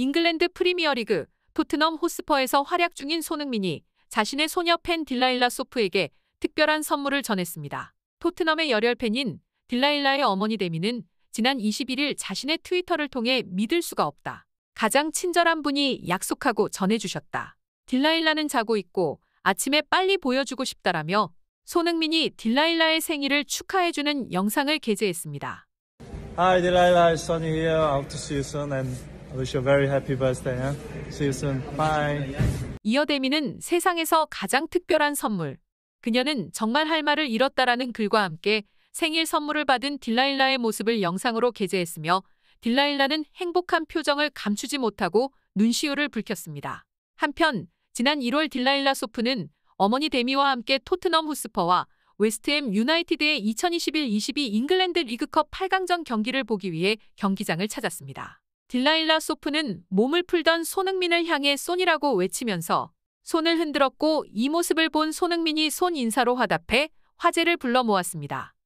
잉글랜드 프리미어리그 토트넘 호스퍼에서 활약 중인 손흥민이 자신의 소녀 팬 딜라일라 소프에게 특별한 선물을 전했습니다. 토트넘의 열혈 팬인 딜라일라의 어머니 데미는 지난 21일 자신의 트위터를 통해 믿을 수가 없다. 가장 친절한 분이 약속하고 전해주셨다. 딜라일라는 자고 있고 아침에 빨리 보여주고 싶다라며 손흥민이 딜라일라의 생일을 축하해주는 영상을 게재했습니다. Hi, Delilah. Sunny here. Out to see you soon. And I wish you a very happy birthday. y e h See you soon. Bye. 이어데미는 세상에서 가장 특별한 선물. 그녀는 정말 할 말을 잃었다라는 글과 함께 생일 선물을 받은 딜라일라의 모습을 영상으로 게재했으며 딜라일라는 행복한 표정을 감추지 못하고 눈시울을 붉혔습니다. 한편 지난 1월 딜라일라 소프는 어머니 데미와 함께 토트넘 후스퍼와 웨스트햄 유나이티드의 2021-22 잉글랜드 리그컵 8강전 경기를 보기 위해 경기장을 찾았습니다. 딜라일라 소프는 몸을 풀던 손흥민을 향해 손이라고 외치면서 손을 흔들었고 이 모습을 본 손흥민이 손 인사로 화답해 화제를 불러 모았습니다.